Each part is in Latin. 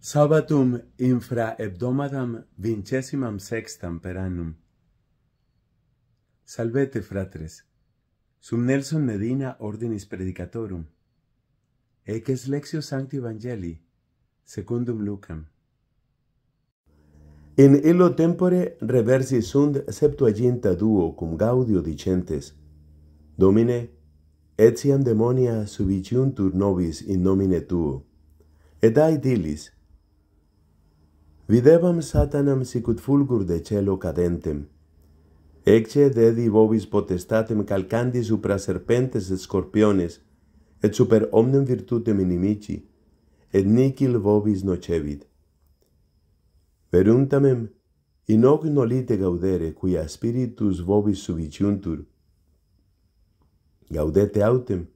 Sabbatum infra hebdomadam vincesimam sextam per annum. Salvete, fratres. Sum Nelson Medina ordinis predicatorum. Eces lexio sancti evangelii, secundum lucam. In illo tempore reversi sunt septuaginta duo cum gaudio dicentes, Domine, etiam demonia subiciuntur nobis in nomine tuo. Et dai dilis, Videbam satanam sicut fulgur de celo cadentem. Ecce dedi vobis potestatem calcandi supra serpentes et scorpiones, et super omnem virtutem inimici, et nicil vobis nocevit. Veruntamem, in hoc nolite gaudere, quia spiritus vobis subiciuntur. Gaudete autem,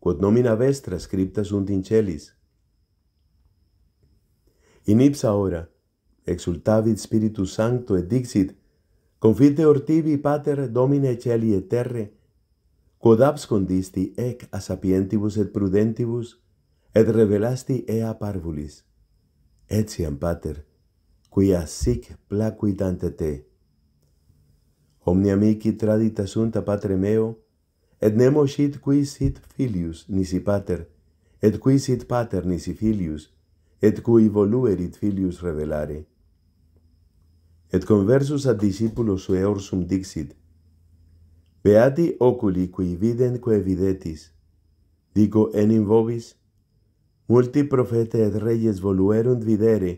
quod nomina vestra scripta sunt in celis. In ipsa ora, exultavit Spiritus Sancto et dixit, Confite ortivi, Pater, Domine Celi et Terre, quod abscondisti ec a sapientibus et prudentibus, et revelasti ea parvulis. Etiam, Pater, quia sic placuit ante te. Omnia mihi tradita sunt a Patre meo, et nemo sit qui sit filius nisi Pater, et qui sit Pater nisi filius, et cui voluerit filius revelare et conversus ad discipulos suaeor dixit, Beati oculi qui viden quae videtis, dico enim vobis, multi profete et reyes voluerunt videre,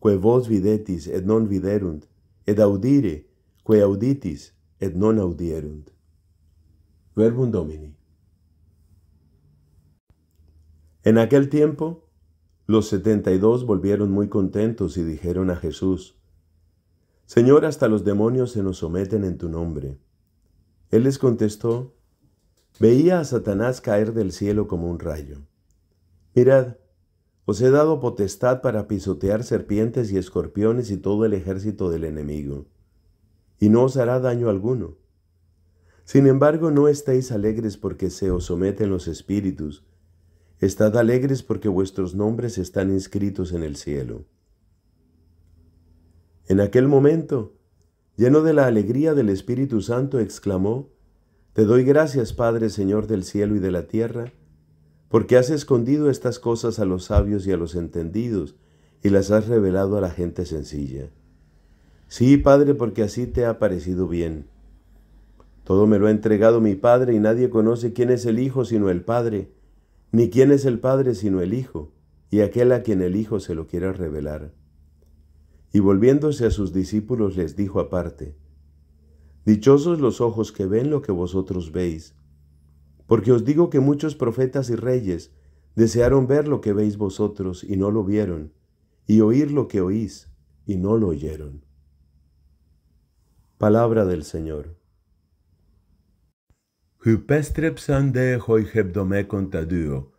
quae vos videtis et non viderunt, et audire, quae auditis et non audierunt. Verbum Domini En aquel tiempo, los setenta y dos volvieron muy contentos y dijeron a Jesús, Señor, hasta los demonios se nos someten en tu nombre. Él les contestó, veía a Satanás caer del cielo como un rayo. Mirad, os he dado potestad para pisotear serpientes y escorpiones y todo el ejército del enemigo, y no os hará daño alguno. Sin embargo, no estéis alegres porque se os someten los espíritus, estad alegres porque vuestros nombres están inscritos en el cielo. En aquel momento, lleno de la alegría del Espíritu Santo, exclamó, Te doy gracias, Padre, Señor del cielo y de la tierra, porque has escondido estas cosas a los sabios y a los entendidos, y las has revelado a la gente sencilla. Sí, Padre, porque así te ha parecido bien. Todo me lo ha entregado mi Padre, y nadie conoce quién es el Hijo sino el Padre, ni quién es el Padre sino el Hijo, y aquel a quien el Hijo se lo quiera revelar. Y volviéndose a sus discípulos les dijo aparte, Dichosos los ojos que ven lo que vosotros veis, porque os digo que muchos profetas y reyes desearon ver lo que veis vosotros y no lo vieron, y oír lo que oís y no lo oyeron. Palabra del Señor. contaduo,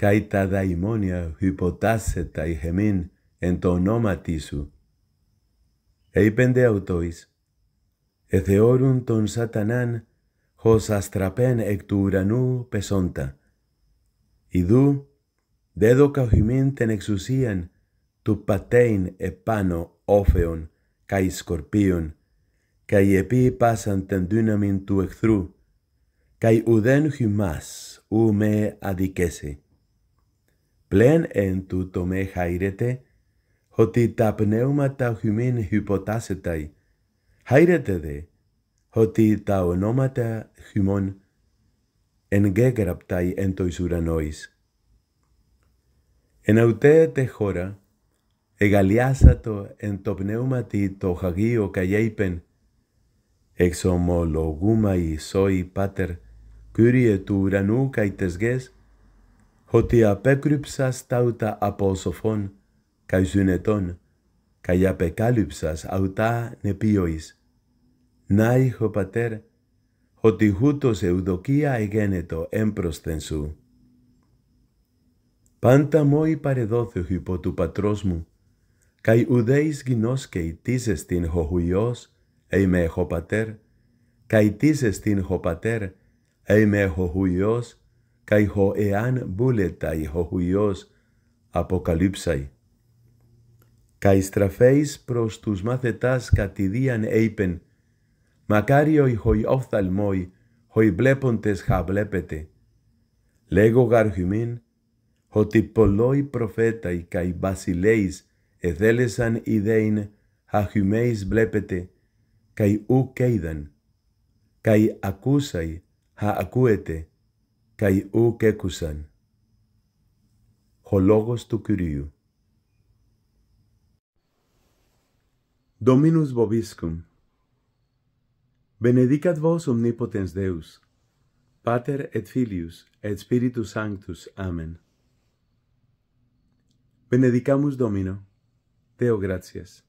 Καί τα δαιμόνια υποτάσσετα ηχεμήν εν το ονόματι σου. Είπεντε αυτοίς, εθεώρουν τον σατανάν χως αστραπέν εκ του ουρανού πεσόντα. Ιδού δέδο καυχημήν την εξουσίαν του πατέιν επάνω όφεων καί σκορπίων, καί επί πάσαν την δύναμιν του εχθρού, καί ουδέν χυμάς ου με αδικέσαι. Πλέον εν τούτο με χαίρετε, ότι τα πνεύματα χυμήν υποτάσσεται. Χαίρετε δε, ότι τα ονόματα χυμών εγγέγραπταί εν τοις ουρανόης. Εν αυτέ χώρα, εγαλιάσατο εν το πνεύματι το χαγείο καγέιπεν, εξομολογούμαι σοι πάτερ, Κύριε του ουρανού καί τες ότι απέκρυψας ταύτα από σοφών, καί ζουνετών, καί απεκάλυψας αυτά νεπίωης. Να ο πατέρ, ότι χούτος ευδοκία εγένετο έμπροσθεν σου. Πάντα μόι παρεδόθηχο υπό του πατρός μου, καί ουδέης γινώσκει τίζες την χοχουιός, ειμέ εχοπατέρ, καί τίζες την χοπατέρ, ειμέ χοχουιός, καί χω εάν μπούλετα χω χουιός αποκαλύψαι. Καί στραφέις προς τους μάθετάς κατηδίαν έιπεν, μακάριοι χοι οφθαλμοί, χοι βλέποντες βλέπετε. Λέγω γαρχιμήν, ότι πολλοί προφέταοι καί βασιλέις εδέλεσαν ιδέιν χαχυμέis βλέπετε, καί ου καίδαν, καί ακούσαι, χα ακούετε, kai o kekousan Hologos tou kyriou dominus boviscum benedicat vos omnipotens deus pater et filius et spiritus sanctus amen benedicamus domino deo gratias.